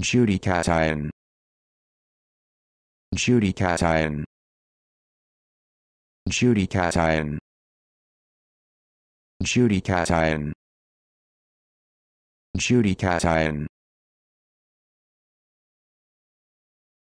Judy Cation Judy Cation Judy Cation Judy Cation Judy Cation